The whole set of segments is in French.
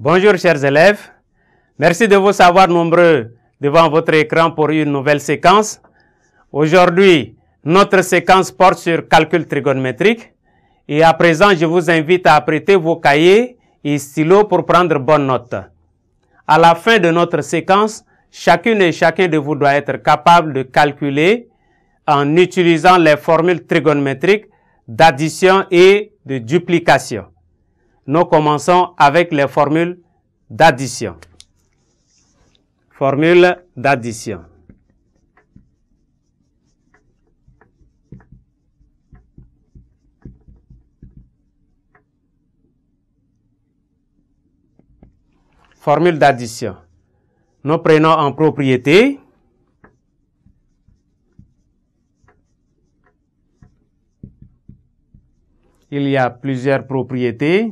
Bonjour chers élèves, merci de vous savoir nombreux devant votre écran pour une nouvelle séquence. Aujourd'hui, notre séquence porte sur calcul trigonométrique et à présent je vous invite à apprêter vos cahiers et stylos pour prendre bonne note. À la fin de notre séquence, chacune et chacun de vous doit être capable de calculer en utilisant les formules trigonométriques d'addition et de duplication nous commençons avec les formules d'addition. Formule d'addition. Formule d'addition. Nous prenons en propriété il y a plusieurs propriétés.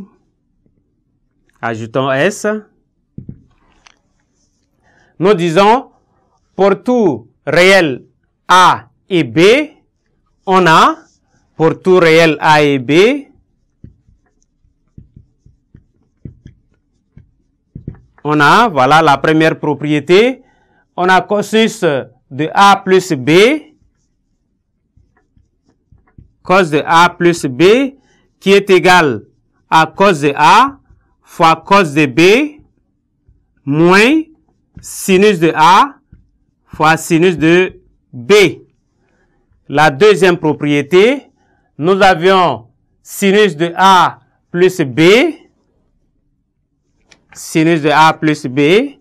Ajoutons S. Nous disons, pour tout réel A et B, on a, pour tout réel A et B, on a, voilà la première propriété, on a cosinus de A plus B, cos de A plus B, qui est égal à cos de A fois cos de B moins sinus de A fois sinus de B. La deuxième propriété, nous avions sinus de A plus B, sinus de A plus B,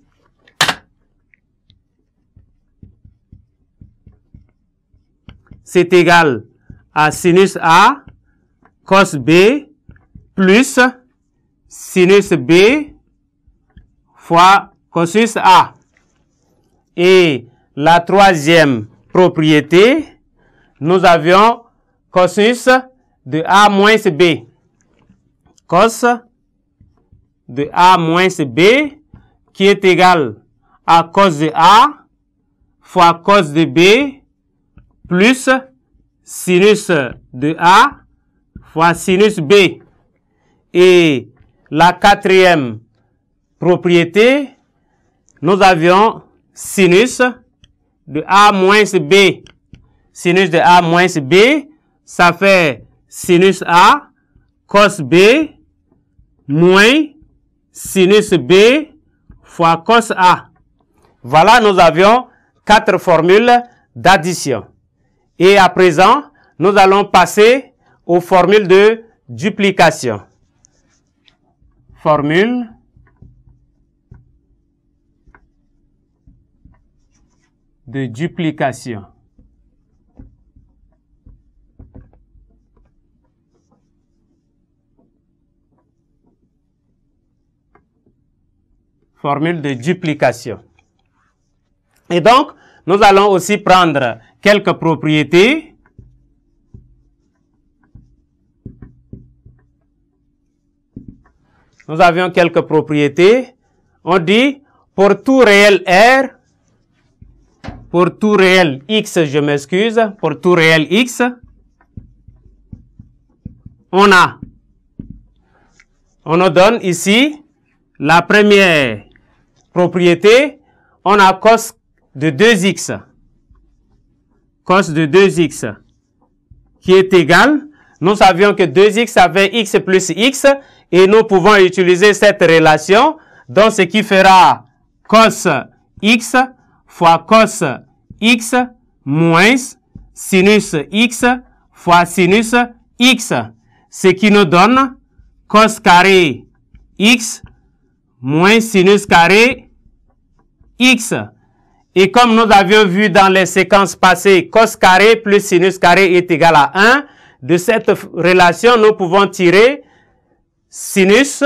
c'est égal à sinus A cos B plus sinus B fois cosinus A. Et la troisième propriété, nous avions cosinus de A moins B. Cos de A moins B qui est égal à cos de A fois cos de B plus sinus de A fois sinus B. Et la quatrième propriété, nous avions sinus de A moins B. Sinus de A moins B, ça fait sinus A, cos B, moins sinus B fois cos A. Voilà, nous avions quatre formules d'addition. Et à présent, nous allons passer aux formules de duplication formule de duplication. Formule de duplication. Et donc, nous allons aussi prendre quelques propriétés nous avions quelques propriétés. On dit, pour tout réel R, pour tout réel X, je m'excuse, pour tout réel X, on a, on nous donne ici la première propriété, on a cos de 2x, cos de 2x, qui est égal, nous savions que 2x avait x plus x, et nous pouvons utiliser cette relation donc ce qui fera cos x fois cos x moins sinus x fois sinus x, ce qui nous donne cos carré x moins sinus carré x. Et comme nous avions vu dans les séquences passées, cos carré plus sinus carré est égal à 1. De cette relation, nous pouvons tirer sinus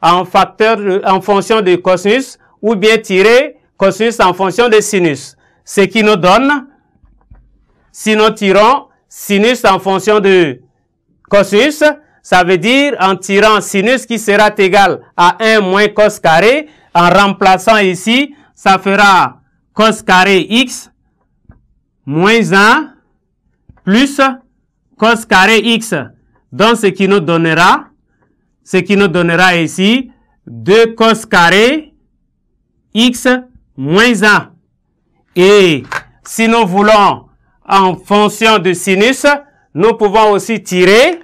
en facteur en fonction de cosinus ou bien tirer cosinus en fonction de sinus. Ce qui nous donne, si nous tirons sinus en fonction de cosinus, ça veut dire en tirant sinus qui sera égal à 1 moins cos carré, en remplaçant ici, ça fera cos carré x moins 1 plus cos carré x. Donc, ce qui nous donnera ce qui nous donnera ici 2 cos carré x moins 1. Et si nous voulons, en fonction du sinus, nous pouvons aussi tirer,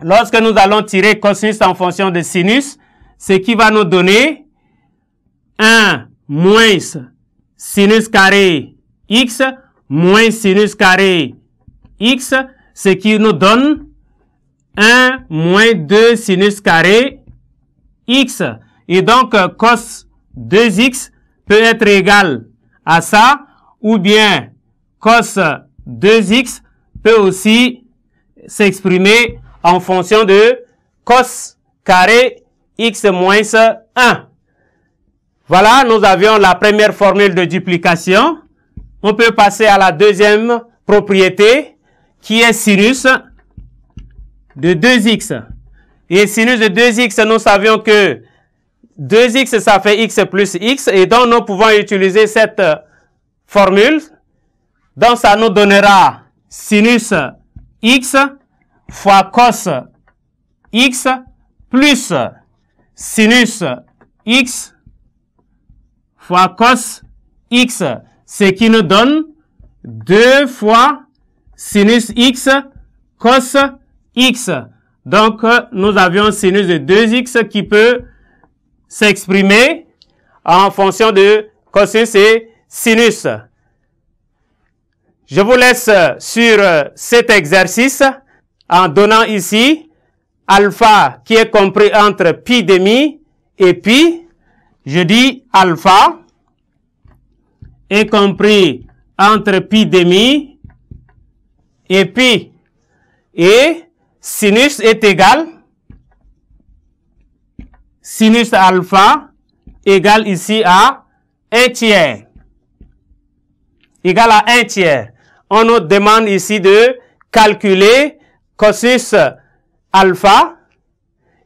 lorsque nous allons tirer cosinus en fonction de sinus, ce qui va nous donner 1 moins sinus carré x moins sinus carré x, ce qui nous donne 1 moins 2 sinus carré x. Et donc, cos 2x peut être égal à ça, ou bien cos 2x peut aussi s'exprimer en fonction de cos carré x moins 1. Voilà, nous avions la première formule de duplication. On peut passer à la deuxième propriété qui est sinus de 2x. Et sinus de 2x, nous savions que 2x, ça fait x plus x. Et donc, nous pouvons utiliser cette euh, formule. Donc, ça nous donnera sinus x fois cos x plus sinus x fois cos x, ce qui nous donne 2 fois sinus x cos x. Donc, euh, nous avions sinus de 2x qui peut s'exprimer en fonction de cosinus et sinus. Je vous laisse sur euh, cet exercice en donnant ici alpha qui est compris entre pi demi et pi. Je dis alpha est compris entre pi demi et pi. Et sinus est égal sinus alpha égal ici à 1 tiers. Égal à 1 tiers. On nous demande ici de calculer cosinus alpha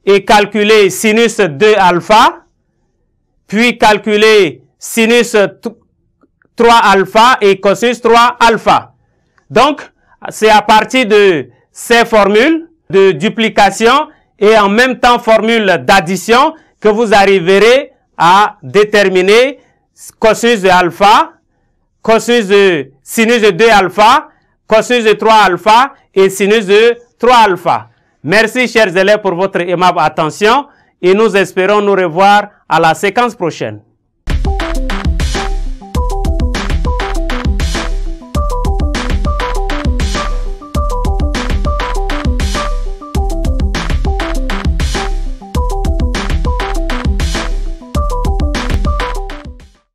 et calculer sinus 2 alpha, puis calculer sinus 3 alpha et cosinus 3 alpha. Donc, c'est à partir de ces formules de duplication et en même temps formule d'addition que vous arriverez à déterminer cosinus de alpha, cosinus de sinus de 2 alpha, cosinus de 3 alpha et sinus de 3 alpha. Merci chers élèves pour votre aimable attention et nous espérons nous revoir à la séquence prochaine.